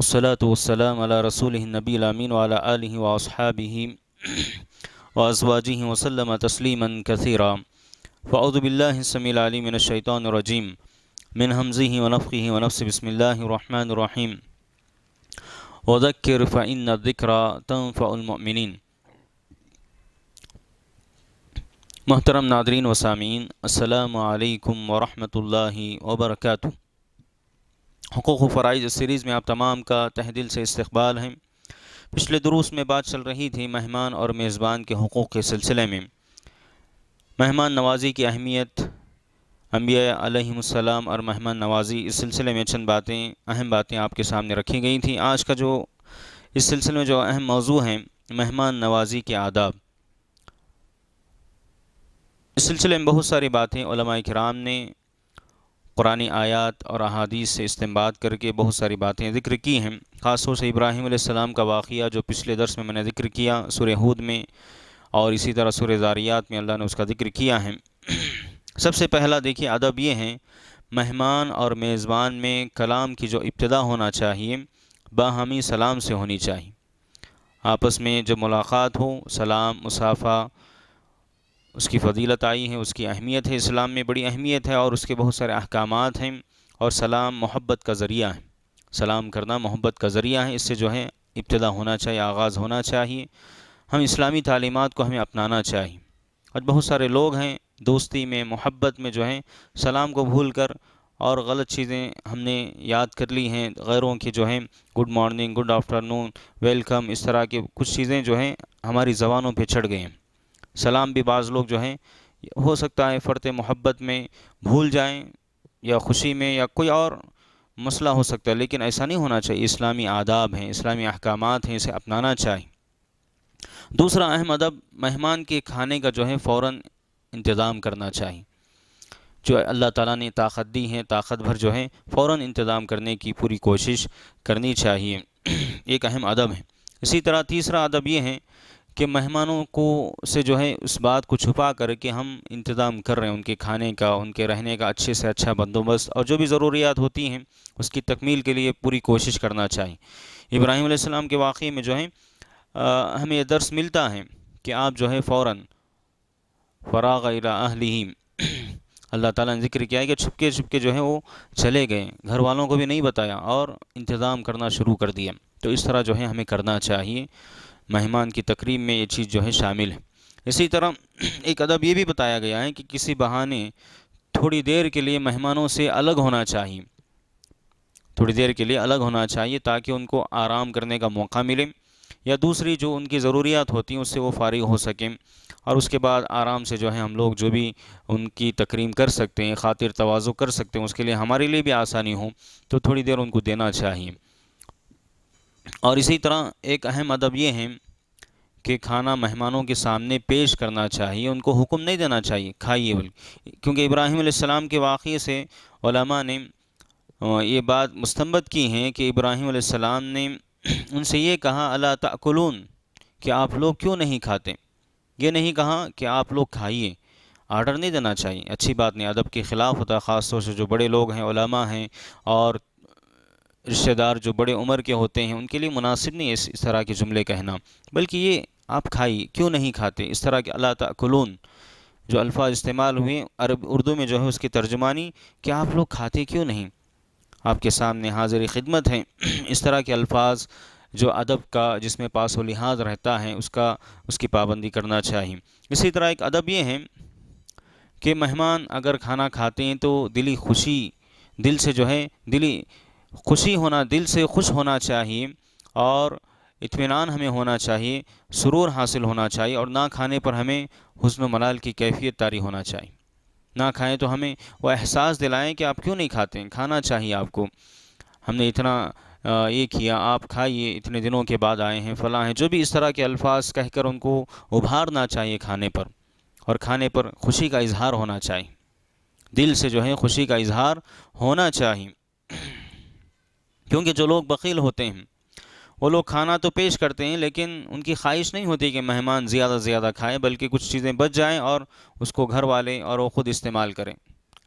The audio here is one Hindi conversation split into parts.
वसलाम रसूल नबी आमीन वाली वसहाबी वाजवाजी वसलम तस्लीम कसरा फ़ाउदबिल्लासमीमिनशैतरजीम मिन हमज़ी वनफ़ी वनफ़ बसमीम वज़क्र फ़िन दिक्रा तमफ़मिन मोहतरम नादरीन वसामीन अल्लाम वरहमल वर्का हकूक़ फ़राइज सीरीज़ में आप तमाम का तहदिल से इस्तबाल हैं पिछले दुरूस में बात चल रही थी मेहमान और मेज़बान के हकूक़ के सिलसिले में मेहमान नवाजी की अहमियत अम्बियाम और मेहमान नवाजी इस सिलसिले में चंद बातें अहम बातें आपके सामने रखी गई थी आज का जो इस सिलसिले में जो अहम मौजू हैं मेहमान नवाजी के आदाब इस सिलसिले में बहुत सारी बातें कराम ने पुरानी आयात और अहादीस से इस्तेमाल करके बहुत सारी बातें जिक्र की हैं ख़ास तौर से इब्राहीम का वाक़ा जो पिछले दर्स में मैंने जिक्र किया सुरहूद में और इसी तरह सुर ज़ारियात में अल्लाह ने उसका जिक्र किया है सबसे पहला देखिए अदब ये हैं मेहमान और मेज़बान में कलाम की जो इब्तदा होना चाहिए बाहमी सलाम से होनी चाहिए आपस में जब मुलाकात हो सलाम मुसाफ़ा उसकी फजीलत आई है उसकी अहमियत है इस्लाम में बड़ी अहमियत है और उसके बहुत सारे अहकाम हैं और सलाम मोहब्बत का ज़रिया है सलाम करना मोहब्बत का ज़रिया है इससे जो है इब्तदा होना चाहिए आगाज़ होना चाहिए हम इस्लामी तालीमत को हमें अपनाना चाहिए और बहुत सारे लोग हैं दोस्ती में मोहब्बत में जो है सलाम को भूल कर और गलत चीज़ें हमने याद कर ली हैं गैरों की जो हैं good morning good afternoon welcome इस तरह के कुछ चीज़ें जो हैं हमारी ज़बानों पर चढ़ गए हैं सलाम भी बाज़ लोग जो हैं हो सकता है फ़र्त मोहब्बत में भूल जाएं या खुशी में या कोई और मसला हो सकता है लेकिन ऐसा नहीं होना चाहिए इस्लामी आदाब हैं इस्लामी अहकाम हैं इसे अपनाना चाहिए दूसरा अहम अदब मेहमान के खाने का जो है फ़ौर इंतज़ाम करना चाहिए जो अल्लाह ताला ने ताकत दी है ताकत भर जो है फ़ौर इंतज़ाम करने की पूरी कोशिश करनी चाहिए एक अहम अदब है इसी तरह तीसरा अदब ये है कि मेहमानों को से जो है उस बात को छुपा कर के हम इंतज़ाम कर रहे हैं उनके खाने का उनके रहने का अच्छे से अच्छा बंदोबस्त और जो भी ज़रूरियात होती हैं उसकी तकमील के लिए पूरी कोशिश करना चाहिए इब्राहिम आसमाम के वाक़े में जो है आ, हमें यह दर्स मिलता है कि आप जो है फ़ौर फ़राग अहलीम अल्लाह ताला ने जिक्र किया है कि छुपके छुपके जो है वो चले गए घर वालों को भी नहीं बताया और इंतज़ाम करना शुरू कर दिया तो इस तरह जो है हमें करना चाहिए मेहमान की तकरीब में ये चीज़ जो है शामिल है इसी तरह एक अदब ये भी बताया गया है कि किसी बहाने थोड़ी देर के लिए मेहमानों से अलग होना चाहिए थोड़ी देर के लिए अलग होना चाहिए ताकि उनको आराम करने का मौका मिले या दूसरी जो उनकी ज़रूरियात होती हैं उससे वो फारिग हो सकें और उसके बाद आराम से जो है हम लोग जो भी उनकी तकरीम कर सकते हैं खातिर तोज़ो कर सकते हैं उसके लिए हमारे लिए भी आसानी हो तो थोड़ी देर उनको देना चाहिए और इसी तरह एक अहम अदब ये है कि खाना मेहमानों के सामने पेश करना चाहिए उनको हुक्म नहीं देना चाहिए खाइए बल्कि क्योंकि इब्राहिम सलाम के वाक़े से ने ये बात मुस्तमत की है कि इब्राहिम सलाम ने उनसे ये कहा अला तकुलून कि आप लोग क्यों नहीं खाते ये नहीं कहा कि आप लोग खाइए आर्डर नहीं देना चाहिए अच्छी बात नहीं अदब के ख़िलाफ़ होता है ख़ास तौर से जो बड़े लोग हैं हैं और रिश्तेदार जो बड़े उम्र के होते हैं उनके लिए मुनासिब नहीं है इस तरह के जुमले कहना बल्कि ये आप खाई क्यों नहीं खाते इस तरह के अल्लाह तकलून जो अल्फाज इस्तेमाल हुए अरब उर्दू में जो है उसकी तर्जुमानी कि आप लोग खाते क्यों नहीं आपके सामने हाजिर खिदमत हैं इस तरह के अल्फाज जो अदब का जिसमें पास व लिहाज रहता है उसका उसकी पाबंदी करना चाहिए इसी तरह एक अदब ये है कि मेहमान अगर खाना खाते हैं तो दिली खुशी दिल से जो है दिली खुशी होना दिल से खुश होना चाहिए और इत्मीनान हमें होना चाहिए सुरूर हासिल होना चाहिए और ना खाने पर हमें हसन मलाल की कैफियत तारी होना चाहिए ना खाएं तो हमें वह एहसास दिलाएं कि आप क्यों नहीं खाते हैं खाना चाहिए आपको हमने इतना ये किया आप खाइए इतने दिनों के बाद आए हैं फला हैं जो भी इस तरह के अल्फाज कहकर उनको उभारना चाहिए खाने पर और खाने पर खुशी का इजहार होना चाहिए दिल से जो है खुशी का इजहार होना चाहिए क्योंकि जो लोग बकील होते हैं वो लोग खाना तो पेश करते हैं लेकिन उनकी ख्वाहिश नहीं होती कि मेहमान ज़्यादा से ज़्यादा खाएँ बल्कि कुछ चीज़ें बच जाएँ और उसको घर वाले और वो ख़ुद इस्तेमाल करें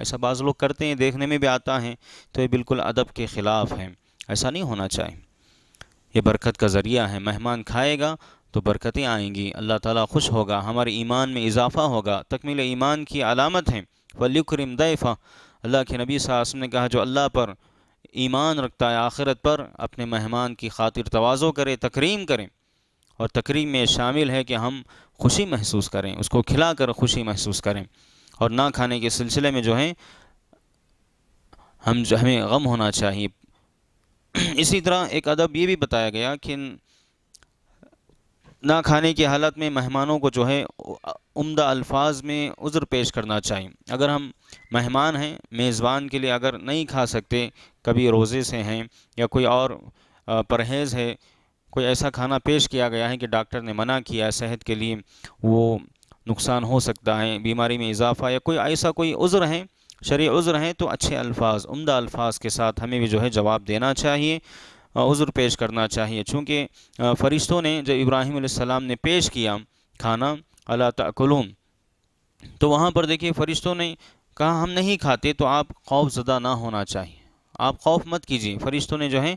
ऐसा बाज़ लोग करते हैं देखने में भी आता है तो ये बिल्कुल अदब के ख़िलाफ़ है ऐसा नहीं होना चाहिए ये बरकत का ज़रिया है मेहमान खाएगा तो बरकतें आएँगी अल्लाह ताला खुश होगा हमारे ईमान में इजाफ़ा होगा तकमील ईमान की अलामत है वलक्रम दैफ़ा अल्लाह के नबी सा ने कहा जो अल्लाह पर ईमान रखता है आखिरत पर अपने मेहमान की खातिर तोज़ो करें तकरीम करें और तकरीम में शामिल है कि हम खुशी महसूस करें उसको खिला कर खुशी महसूस करें और ना खाने के सिलसिले में जो है हम जो हमें गम होना चाहिए इसी तरह एक अदब ये भी बताया गया कि ना खाने की हालत में मेहमानों को जो है उम्दा अल्फाज में उज़र पेश करना चाहिए अगर हम मेहमान हैं मेज़बान के लिए अगर नहीं खा सकते कभी रोज़े से हैं या कोई और परहेज़ है कोई ऐसा खाना पेश किया गया है कि डॉक्टर ने मना किया है सेहत के लिए वो नुकसान हो सकता है बीमारी में इजाफ़ा या कोई ऐसा कोई उज़्र है शरी उज़्र हैं तो अच्छे अल्फाज उम्दा अल्फाज के साथ हमें भी जो है जवाब देना चाहिए उज़ुर पेश करना चाहिए चूँकि फ़रिश्तों ने जब इब्राहिम सलाम ने पेश किया खाना अला तकलूम तो वहाँ पर देखिए फ़रिश्तों ने कहा हम नहीं खाते तो आप खौफ ज़दा ना होना चाहिए आप खौफ मत कीजिए फ़रिश्तों ने जो है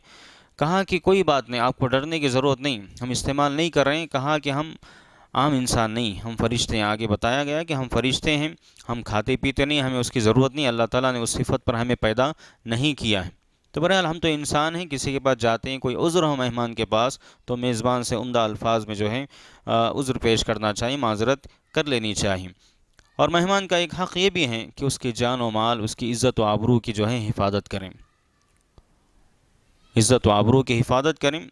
कहा कि कोई बात नहीं आपको डरने की ज़रूरत नहीं हम इस्तेमाल नहीं कर रहे हैं कहा कि हम आम इंसान नहीं हम फरिश्ते हैं आगे बताया गया कि हम फरिश्ते हैं हम खाते पीते नहीं हमें उसकी ज़रूरत नहीं अल्लाह ताला ने उस सिफत पर हमें पैदा नहीं किया है तो बहरहाल हम तो इंसान हैं किसी के पास जाते हैं कोई उज़्र हो मेहमान के पास तो मेज़बान से उमदा अल्फाज में जो है उज़्र पेश करना चाहिए माजरत कर लेनी चाहिए और मेहमान का एक हक़ ये भी है कि उसकी जान व माल उसकी इज़्ज़त व आबरू की जो है हिफाजत करें इज़्ज़त व आबरू की हिफाजत करें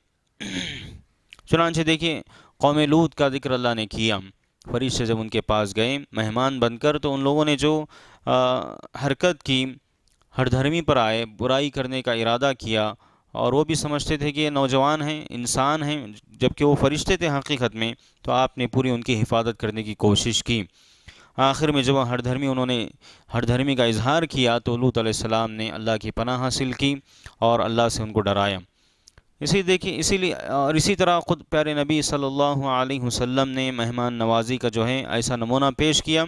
चुनानचे देखिए कौम लूत का जिक्र अल्लाह ने किया फरिश्ते जब उनके पास गए मेहमान बनकर तो उन लोगों ने जो आ, हरकत की हर धर्मी पर आए बुराई करने का इरादा किया और वो भी समझते थे कि ये नौजवान हैं इंसान हैं जबकि वो फरिश्ते थे हकीकत में तो आपने पूरी उनकी हिफाजत करने की कोशिश की आखिर में जब हर धर्मी उन्होंने हर धर्मी का इजहार किया तो लूत सलाम ने अल्लाह की पनाह हासिल की और अल्लाह से उनको डराया इसी देखिए इसीलिए और इसी तरह ख़ुद प्यारे नबी सल्लल्लाहु अलैहि वसल्लम ने मेहमान नवाजी का जो है ऐसा नमूना पेश किया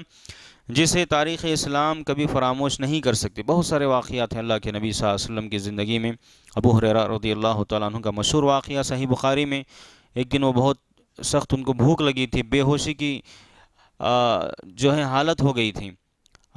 जिसे तारीख़ इस्लाम कभी फरामोश नहीं कर सकते बहुत सारे वाक़ात हैं अल्लाह के नबी वसल्लम की ज़िंदगी में अबू हरेरा रदी अल्लाह तु का मशहूर वाक़ सही बुखारी में एक दिन वो बहुत सख्त उनको भूख लगी थी बेहोशी की आ, जो है हालत हो गई थी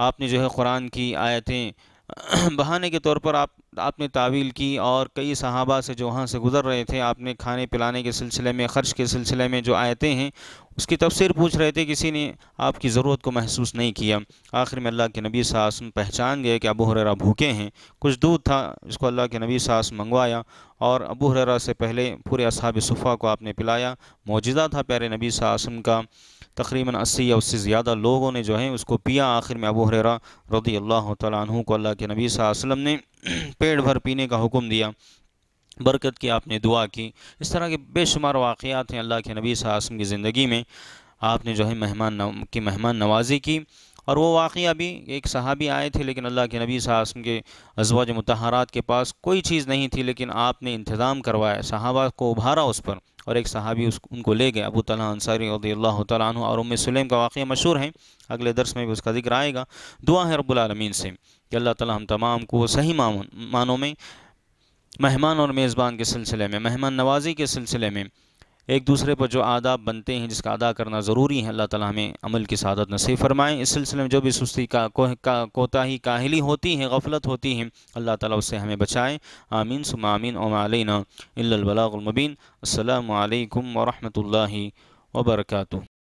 आपने जो है क़ुरान की आयतें बहाने के तौर पर आप आपने तावील की और कई सहाबा से जो वहाँ से गुज़र रहे थे आपने खाने पिलाने के सिलसिले में ख़र्च के सिलसिले में जो आयते हैं उसकी तफसर पूछ रहे थे किसी ने आपकी ज़रूरत को महसूस नहीं किया आखिर में अल्लाह के नबी सासम पहचान गए कि अबू हरा भूखे हैं कुछ दूध था जिसको अल्लाह के नबी सास मंगवाया और अबू हरा से पहले पूरे असहाब सफ़ा को आपने पिलाया मौजदा था प्यारे नबी सासम का तकरीबन अस्सी या उससे ज़्यादा लोगों ने जो है उसको पिया आखिर में अबू हरेरा रदी अल्लाह तु को अल्लाह के नबी वसम ने पेट भर पीने का हुक्म दिया बरकत की आपने दुआ की इस तरह के बेशुमार वाक़ात हैं अल्लाह के नबी वसम की ज़िंदगी में आपने जो है मेहमान की मेहमान नवाजी की और वो वाक़ भी एक सहाबी आए थे लेकिन अल्लाह के नबी सासम के अजवाज मतहारात के पास कोई चीज़ नहीं थी लेकिन आपने इंतज़ाम करवाया सहाबा को उभारा उस पर और एक सहाबी उस उनको ले गए अबू तला अंसारी अल्लाह तु और उम सुलेम का वाक़ मशहूर है अगले दरस में भी उसका जिक्र आएगा दुआ है रबालमीन से कि अल्लाह ताली हम तमाम को सही मानों में मेहमान और मेज़बान के सिलसिले में मेहमान नवाजी के सिलसिले में एक दूसरे पर जो आदाब बनते हैं जिसका अदा करना ज़रूरी है अल्लाह ताला हमें अमल की सादत नसीब फरमाएँ इस सिलसिले में जो भी सुस्ती का को, का कोताही काहली होती है गफलत होती है अल्लाह ताला उससे हमें बचाएँ आमीन सुमामीन ओमालना अल्लाबलामबीन अल्लाम वरहमल वर्का